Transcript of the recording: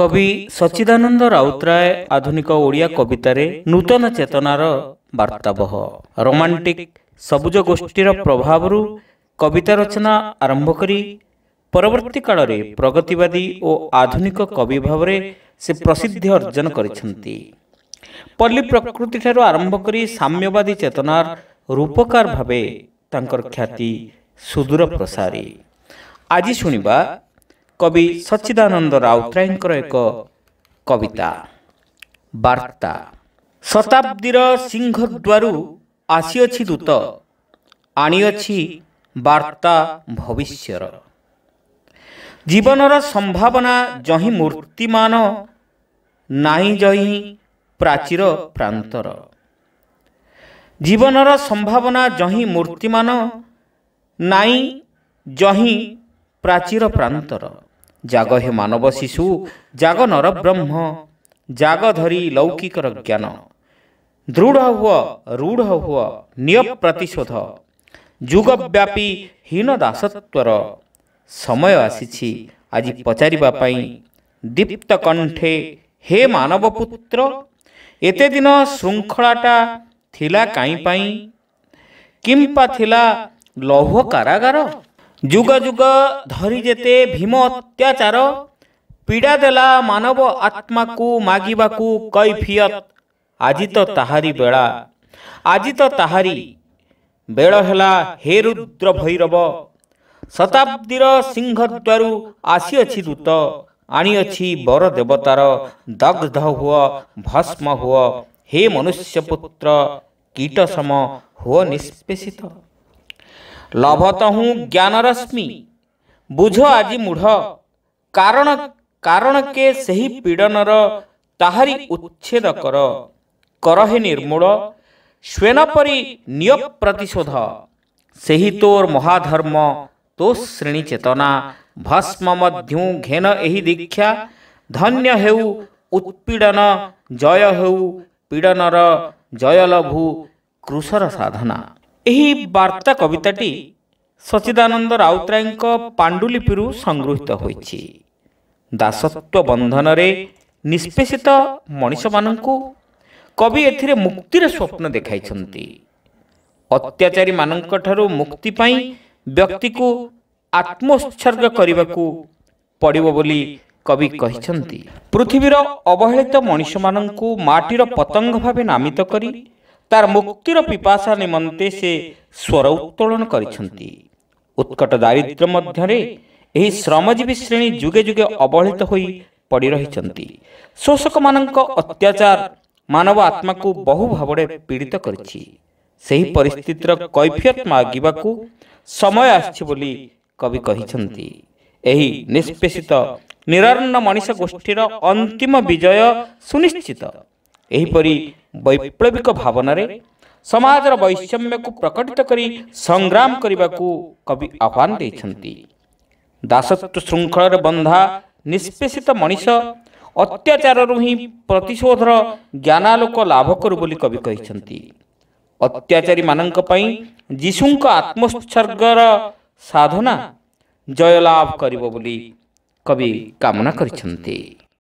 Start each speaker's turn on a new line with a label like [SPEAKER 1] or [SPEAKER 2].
[SPEAKER 1] କବି ସଚ୍ଚିଦାନନ୍ଦ ରାଉତରାୟ ଆଧୁନିକ ଓଡ଼ିଆ କବିତାରେ ନୂତନ ଚେତନାର ବାର୍ତ୍ତାବହ ରୋମାଣ୍ଟିକ ସବୁଜ ଗୋଷ୍ଠୀର ପ୍ରଭାବରୁ କବିତା ରଚନା ଆରମ୍ଭ କରି ପରବର୍ତ୍ତୀ କାଳରେ ପ୍ରଗତିବାଦୀ ଓ ଆଧୁନିକ କବି ଭାବରେ ସେ ପ୍ରସିଦ୍ଧି ଅର୍ଜନ କରିଛନ୍ତି ପଲ୍ଲୀ ପ୍ରକୃତିଠାରୁ ଆରମ୍ଭ କରି ସାମ୍ୟବାଦୀ ଚେତନାର ରୂପକାର ଭାବେ ତାଙ୍କର ଖ୍ୟାତି ସୁଦୂର ପ୍ରସାରୀ ଆଜି ଶୁଣିବା କବି ସଚ୍ଚିଦାନନ୍ଦ ରାଉତରାୟଙ୍କର ଏକ କବିତା ବାର୍ତ୍ତା ଶତାବ୍ଦୀର ସିଂହଦ୍ୱାରୁ ଆସିଅଛି ଦୂତ ଆଣିଅଛି ବାର୍ତ୍ତା ଭବିଷ୍ୟର ଜୀବନର ସମ୍ଭାବନା ଜହି ମୂର୍ତ୍ତିମାନ ନାହିଁ ଜହି ପ୍ରାଚୀର ପ୍ରାନ୍ତର ଜୀବନର ସମ୍ଭାବନା ଜହି ମୂର୍ତ୍ତିମାନ ନାହିଁ ଜହି ପ୍ରାଚୀର ପ୍ରାନ୍ତର ଜାଗ ହେ ମାନବ ଶିଶୁ ଜାଗ ନରବ୍ରହ୍ମ ଜାଗ ଧରି ଲୌକିକର ଜ୍ଞାନ ଦୃଢ଼ ହୁଅ ରୂଢ଼ ହୁଅ ନିୟ ପ୍ରତିଶୋଧ ଯୁଗବ୍ୟାପୀ ହୀନ ଦାସତ୍ୱର ସମୟ ଆସିଛି ଆଜି ପଚାରିବା ପାଇଁ ଦୀପ୍ତ କଣ୍ଠେ ହେ ମାନବ ପୁତ୍ର ଏତେ ଦିନ ଶୃଙ୍ଖଳାଟା ଥିଲା କାଇଁ ପାଇଁ କିମ୍ପା ଥିଲା ଲୌହ କାରାଗାର ଯୁଗ ଯୁଗ ଧରି ଯେତେ ଭୀମ ଅତ୍ୟାଚାର ପୀଡ଼ା ଦେଲା ମାନବ ଆତ୍ମାକୁ ମାଗିବାକୁ କୈଫିୟତ ଆଜି ତ ତାହାରି ବେଳା ଆଜି ତ ତାହାରି ବେଳ ହେଲା ହେ ରୁଦ୍ର ଭୈରବ ଶତାବ୍ଦୀର ସିଂହଦ୍ୱାରୁ ଆସିଅଛି ଦୂତ ଆଣିଅଛି ବର ଦେବତାର ଦଗ୍ଧ ହୁଅ ଭସ୍ମ ହୁଅ ହେ ମନୁଷ୍ୟ ପୁତ୍ର କୀଟସମ ହୁଅ ନିଷ୍ପେଷିତ ଲଭତହୁଁ ଜ୍ଞାନରଶ୍ମି ବୁଝ ଆଜି ମୂଢ଼ କାରଣ କାରଣ କେ ସେହି ପୀଡ଼ନର ତାହାରି ଉଚ୍ଛେଦ କର କର ହେ ନିର୍ମୂଳ ସ୍ୱେନ ପରି ନିୟ ପ୍ରତିଶୋଧ ସେହି ତୋର ମହାଧର୍ମ ତୋ ଶ୍ରେଣୀ ଚେତନା ଭସ୍ମ ମଧ୍ୟୁ ଘେନ ଏହି ଦୀକ୍ଷା ଧନ୍ୟ ହେଉ ଉତ୍ପୀଡ଼ନ ଜୟ ହେଉ ପୀଡ଼ନର ଜୟ ଲଭୁ କୃଷର ସାଧନା ଏହି ବାର୍ତ୍ତା କବିତାଟି ସଚିଦାନନ୍ଦ ରାଉତରାୟଙ୍କ ପାଣ୍ଡୁଲିପିରୁ ସଂଗୃହୀତ ହୋଇଛି ଦାସତ୍ୱ ବନ୍ଧନରେ ନିଷ୍ପେଷିତ ମଣିଷମାନଙ୍କୁ କବି ଏଥିରେ ମୁକ୍ତିର ସ୍ୱପ୍ନ ଦେଖାଇଛନ୍ତି ଅତ୍ୟାଚାରୀମାନଙ୍କଠାରୁ ମୁକ୍ତି ପାଇଁ ବ୍ୟକ୍ତିକୁ ଆତ୍ମୋତ୍ସର୍ଗ କରିବାକୁ ପଡ଼ିବ ବୋଲି କବି କହିଛନ୍ତି ପୃଥିବୀର ଅବହେଳିତ ମଣିଷମାନଙ୍କୁ ମାଟିର ପତଙ୍ଗ ଭାବେ ନାମିତ କରି तार मुक्तिर पिपासा निमन्तेस उत्तोलन गरिक दारिद्र मध्य श्रमजीवी श्रेणी जुगे जुगे अवहित हु पढिरहोषक म अत्याचार मानव आत्मा बहु भावे पीडित गरि परिस्थिति र कैफियत मग्वाकु समय आवि निष्पेषित निरान्न मनिष गोष्ठी र अन्तिम विजय सुनिश्चित परि वैप्लविक भावन समाजर र वैषम्यको प्रकटित संग्रामी कवि आह्वान गरिसङ्खल बन्धा निष्पेषित मनिस अत्याचारहरू हिँड प्रतिशोध र ज्ञानालोक लाभ गरु पनि कवि अत्याचारी मानंक पई जिसुंक आत्मोत्सर्गर साधना जयलाभ कवि कामना गरि